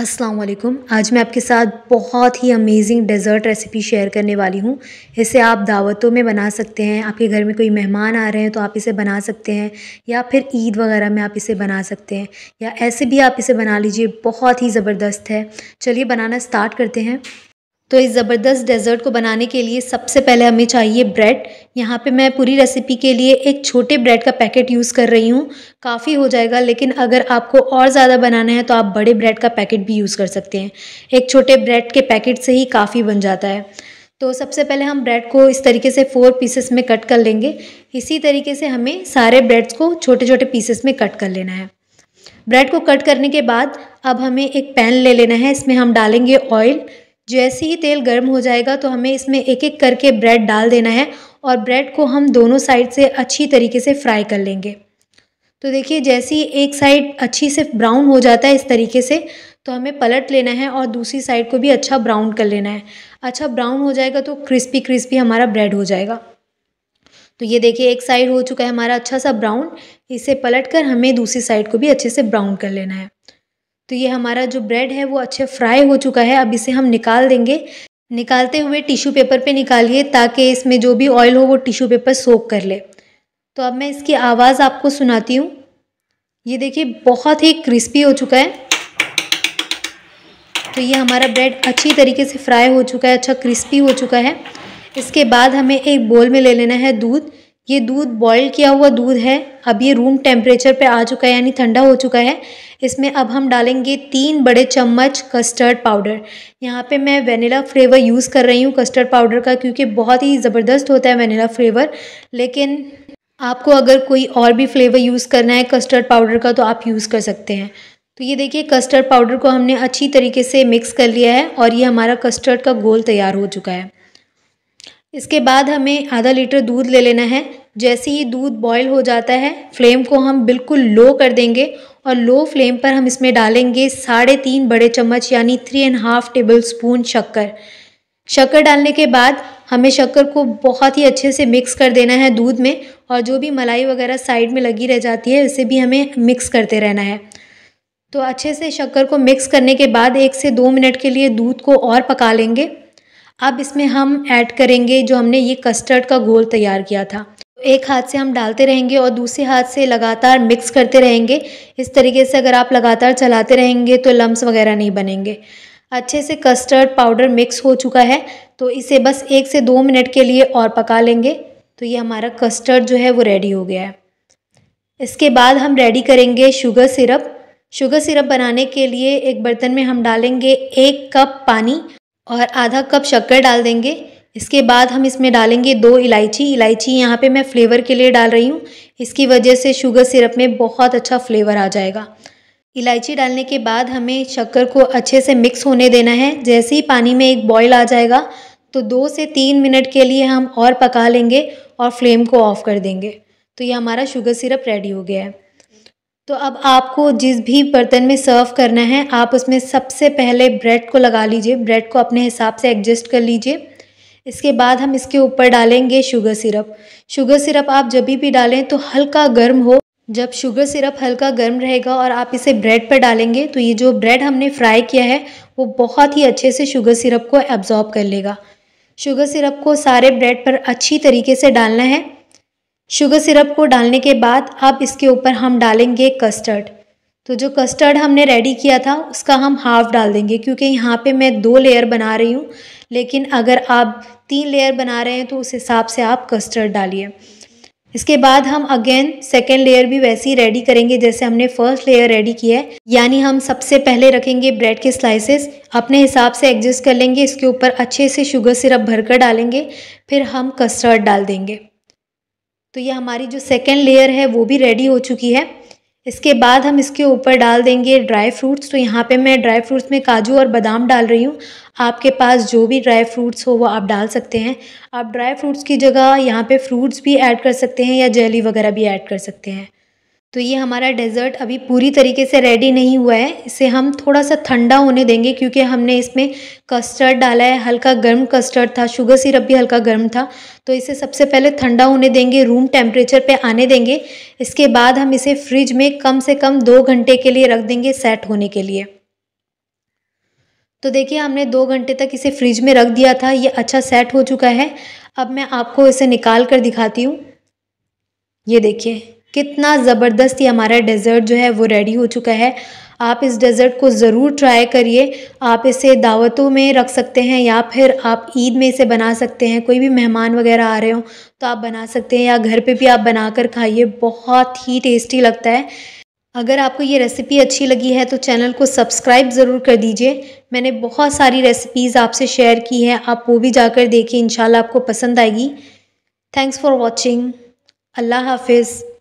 अस्सलाम आज मैं आपके साथ बहुत ही अमेजिंग डेज़र्ट रेसिपी शेयर करने वाली हूँ इसे आप दावतों में बना सकते हैं आपके घर में कोई मेहमान आ रहे हैं तो आप इसे बना सकते हैं या फिर ईद वगैरह में आप इसे बना सकते हैं या ऐसे भी आप इसे बना लीजिए बहुत ही ज़बरदस्त है चलिए बनाना स्टार्ट करते हैं तो इस ज़बरदस्त डेज़र्ट को बनाने के लिए सबसे पहले हमें चाहिए ब्रेड यहाँ पे मैं पूरी रेसिपी के लिए एक छोटे ब्रेड का पैकेट यूज़ कर रही हूँ काफ़ी हो जाएगा लेकिन अगर आपको और ज़्यादा बनाना है तो आप बड़े ब्रेड का पैकेट भी यूज़ कर सकते हैं एक छोटे ब्रेड के पैकेट से ही काफ़ी बन जाता है तो सबसे पहले हम ब्रेड को इस तरीके से फोर पीसेस में कट कर लेंगे इसी तरीके से हमें सारे ब्रेड्स को छोटे छोटे पीसेस में कट कर लेना है ब्रेड को कट करने के बाद अब हमें एक पैन ले लेना है इसमें हम डालेंगे ऑयल जैसे ही तेल गर्म हो जाएगा तो हमें इसमें एक एक करके ब्रेड डाल देना है और ब्रेड को हम दोनों साइड से अच्छी तरीके से फ्राई कर लेंगे तो देखिए जैसे ही एक साइड अच्छी से ब्राउन हो जाता है इस तरीके से तो हमें पलट लेना है और दूसरी साइड को भी अच्छा ब्राउन कर लेना है अच्छा ब्राउन हो जाएगा तो क्रिस्पी क्रिस्पी हमारा ब्रेड हो जाएगा तो ये देखिए एक साइड हो चुका है हमारा अच्छा सा ब्राउन इसे पलट कर हमें दूसरी साइड को भी अच्छे से ब्राउन कर लेना है तो ये हमारा जो ब्रेड है वो अच्छे फ्राई हो चुका है अब इसे हम निकाल देंगे निकालते हुए टिश्यू पेपर पे निकालिए ताकि इसमें जो भी ऑयल हो वो टिश्यू पेपर सोख कर ले तो अब मैं इसकी आवाज़ आपको सुनाती हूँ ये देखिए बहुत ही क्रिस्पी हो चुका है तो ये हमारा ब्रेड अच्छी तरीके से फ्राई हो चुका है अच्छा क्रिस्पी हो चुका है इसके बाद हमें एक बोल में ले लेना है दूध ये दूध बॉयल किया हुआ दूध है अब ये रूम टेम्परेचर पे आ चुका है यानी ठंडा हो चुका है इसमें अब हम डालेंगे तीन बड़े चम्मच कस्टर्ड पाउडर यहाँ पे मैं वेनिला फ्लेवर यूज़ कर रही हूँ कस्टर्ड पाउडर का क्योंकि बहुत ही ज़बरदस्त होता है वेनिला फ्लेवर लेकिन आपको अगर कोई और भी फ्लेवर यूज़ करना है कस्टर्ड पाउडर का तो आप यूज़ कर सकते हैं तो ये देखिए कस्टर्ड पाउडर को हमने अच्छी तरीके से मिक्स कर लिया है और ये हमारा कस्टर्ड का गोल तैयार हो चुका है इसके बाद हमें आधा लीटर दूध ले लेना है जैसे ही दूध बॉयल हो जाता है फ्लेम को हम बिल्कुल लो कर देंगे और लो फ्लेम पर हम इसमें डालेंगे साढ़े तीन बड़े चम्मच यानी three and half tablespoon शक्कर शक्कर डालने के बाद हमें शक्कर को बहुत ही अच्छे से मिक्स कर देना है दूध में और जो भी मलाई वगैरह साइड में लगी रह जाती है उसे भी हमें मिक्स करते रहना है तो अच्छे से शक्कर को मिक्स करने के बाद एक से दो मिनट के लिए दूध को और पका लेंगे अब इसमें हम ऐड करेंगे जो हमने ये कस्टर्ड का घोल तैयार किया था एक हाथ से हम डालते रहेंगे और दूसरे हाथ से लगातार मिक्स करते रहेंगे इस तरीके से अगर आप लगातार चलाते रहेंगे तो लम्स वगैरह नहीं बनेंगे अच्छे से कस्टर्ड पाउडर मिक्स हो चुका है तो इसे बस एक से दो मिनट के लिए और पका लेंगे तो ये हमारा कस्टर्ड जो है वो रेडी हो गया है इसके बाद हम रेडी करेंगे शुगर सिरप शुगर सिरप बनाने के लिए एक बर्तन में हम डालेंगे एक कप पानी और आधा कप शक्कर डाल देंगे इसके बाद हम इसमें डालेंगे दो इलायची इलायची यहाँ पे मैं फ्लेवर के लिए डाल रही हूँ इसकी वजह से शुगर सिरप में बहुत अच्छा फ्लेवर आ जाएगा इलायची डालने के बाद हमें शक्कर को अच्छे से मिक्स होने देना है जैसे ही पानी में एक बॉयल आ जाएगा तो दो से तीन मिनट के लिए हम और पका लेंगे और फ्लेम को ऑफ़ कर देंगे तो ये हमारा शुगर सिरप रेडी हो गया है तो अब आपको जिस भी बर्तन में सर्व करना है आप उसमें सबसे पहले ब्रेड को लगा लीजिए ब्रेड को अपने हिसाब से एडजस्ट कर लीजिए इसके बाद हम इसके ऊपर डालेंगे शुगर सिरप शुगर सिरप आप जब भी डालें तो हल्का गर्म हो जब शुगर सिरप हल्का गर्म रहेगा और आप इसे ब्रेड पर डालेंगे तो ये जो ब्रेड हमने फ्राई किया है वो बहुत ही अच्छे से शुगर सिरप को एब्जॉर्ब कर लेगा शुगर सिरप को सारे ब्रेड पर अच्छी तरीके से डालना है शुगर सिरप को डालने के बाद अब इसके ऊपर हम डालेंगे कस्टर्ड तो जो कस्टर्ड हमने रेडी किया था उसका हम हाफ डाल देंगे क्योंकि यहाँ पे मैं दो लेयर बना रही हूँ लेकिन अगर आप तीन लेयर बना रहे हैं तो उस हिसाब से आप कस्टर्ड डालिए इसके बाद हम अगेन सेकेंड लेयर भी वैसे ही रेडी करेंगे जैसे हमने फर्स्ट लेयर रेडी किया है यानी हम सबसे पहले रखेंगे ब्रेड के स्लाइसेस अपने हिसाब से एडजस्ट कर लेंगे इसके ऊपर अच्छे से शुगर सिरप भरकर डालेंगे फिर हम कस्टर्ड डाल देंगे तो ये हमारी जो सेकेंड लेयर है वो भी रेडी हो चुकी है इसके बाद हम इसके ऊपर डाल देंगे ड्राई फ्रूट्स तो यहाँ पे मैं ड्राई फ्रूट्स में काजू और बादाम डाल रही हूँ आपके पास जो भी ड्राई फ्रूट्स हो वो आप डाल सकते हैं आप ड्राई फ्रूट्स की जगह यहाँ पे फ्रूट्स भी ऐड कर सकते हैं या जेली वगैरह भी ऐड कर सकते हैं तो ये हमारा डेज़र्ट अभी पूरी तरीके से रेडी नहीं हुआ है इसे हम थोड़ा सा ठंडा होने देंगे क्योंकि हमने इसमें कस्टर्ड डाला है हल्का गर्म कस्टर्ड था शुगर सिरप भी हल्का गर्म था तो इसे सबसे पहले ठंडा होने देंगे रूम टेम्परेचर पे आने देंगे इसके बाद हम इसे फ्रिज में कम से कम दो घंटे के लिए रख देंगे सेट होने के लिए तो देखिए हमने दो घंटे तक इसे फ्रिज में रख दिया था ये अच्छा सेट हो चुका है अब मैं आपको इसे निकाल कर दिखाती हूँ ये देखिए कितना ज़बरदस्त ये हमारा डेज़र्ट जो है वो रेडी हो चुका है आप इस डेज़र्ट को ज़रूर ट्राई करिए आप इसे दावतों में रख सकते हैं या फिर आप ईद में इसे बना सकते हैं कोई भी मेहमान वगैरह आ रहे हो तो आप बना सकते हैं या घर पे भी आप बना कर खाइए बहुत ही टेस्टी लगता है अगर आपको ये रेसिपी अच्छी लगी है तो चैनल को सब्सक्राइब ज़रूर कर दीजिए मैंने बहुत सारी रेसिपीज़ आपसे शेयर की हैं आप वो भी जाकर देखें इन आपको पसंद आएगी थैंक्स फॉर वॉचिंग अल्लाह हाफिज़